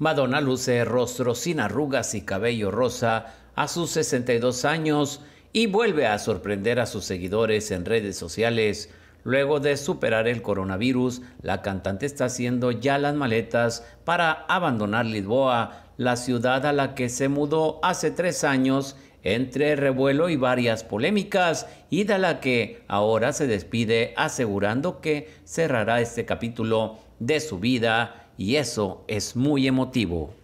Madonna luce rostro sin arrugas y cabello rosa a sus 62 años y vuelve a sorprender a sus seguidores en redes sociales. Luego de superar el coronavirus, la cantante está haciendo ya las maletas para abandonar Lisboa, la ciudad a la que se mudó hace tres años entre revuelo y varias polémicas y de la que ahora se despide asegurando que cerrará este capítulo de su vida y eso es muy emotivo.